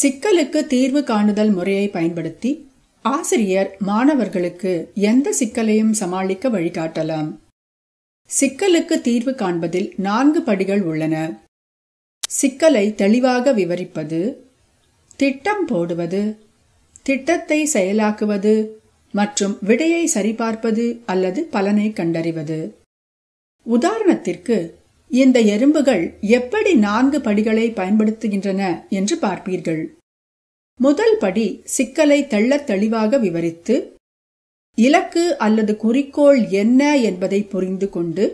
சிக்கலுக்கு தீர்வு காணுதல் முறையை பயன்படுத்தி ஆசிரியர் மாணவர்களுக்கு எந்த சிக்கலையும் சமாளிக்க வழிகாட்டலாம் சிக்கலுக்கு தீர்வு காண்பதில் நான்கு படிகள் உள்ளன சிக்கலை தெளிவாக விவரிப்பது திட்டம் போடுவது திட்டத்தை செயலாக்குவது மற்றும் விடையை சரிபார்ப்பது அல்லது பலனை கண்டறிவது உதாரணத்திற்கு இந்த எறும்புகள் எப்படி நான்கு படிகளை பயன்படுத்துகின்றன என்று பார்ப்பீர்கள் முதல் படி சிக்கலை தெள்ளத் தெளிவாக விவரித்து இலக்கு அல்லது குறிக்கோள் என்ன என்பதை புரிந்து கொண்டு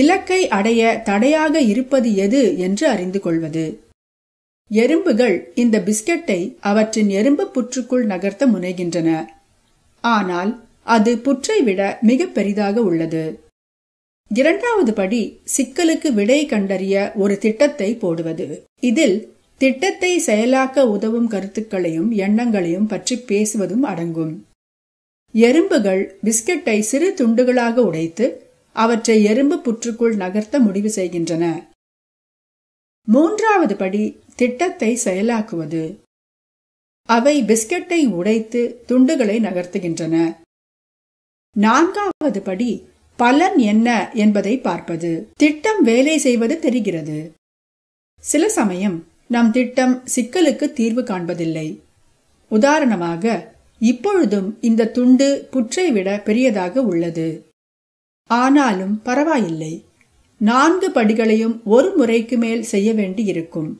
இலக்கை அடைய தடையாக இருப்பது எது என்று அறிந்து கொள்வது எறும்புகள் இந்த பிஸ்கட்டை அவற்றின் எறும்பு புற்றுக்குள் நகர்த்த முனைகின்றன ஆனால் அது புற்றை விட மிக பெரிதாக உள்ளது இரண்டாவது படி சிக்கலுக்கு விடை கண்டறிய ஒரு திட்டத்தை போடுவது இதில் திட்டத்தை செயலாக்க உதவும் கருத்துக்களையும் எண்ணங்களையும் பற்றி பேசுவதும் அடங்கும் எறும்புகள் பிஸ்கட்டை சிறு துண்டுகளாக உடைத்து அவற்றை எறும்பு புற்றுக்குள் நகர்த்த முடிவு செய்கின்றன மூன்றாவது படி திட்டத்தை செயலாக்குவது அவை பிஸ்கட்டை உடைத்து துண்டுகளை நகர்த்துகின்றன நான்காவது படி பலன் என்ன என்பதை பார்ப்பது திட்டம் வேலை செய்வது தெரிகிறது சில சமயம் நம் திட்டம் சிக்கலுக்கு தீர்வு காண்பதில்லை உதாரணமாக இப்பொழுதும் இந்த துண்டு புற்றை விட பெரியதாக உள்ளது ஆனாலும் பரவாயில்லை நான்கு படிகளையும் ஒரு முறைக்கு மேல் செய்ய வேண்டியிருக்கும்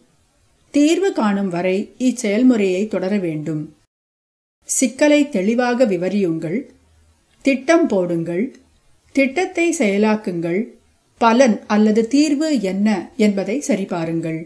தீர்வு காணும் வரை இச்செயல்முறையை தொடர வேண்டும் சிக்கலை தெளிவாக விவரியுங்கள் திட்டம் போடுங்கள் திட்டத்தை செயலாக்குங்கள் பலன் அல்லது தீர்வு என்ன என்பதை சரிபாருங்கள்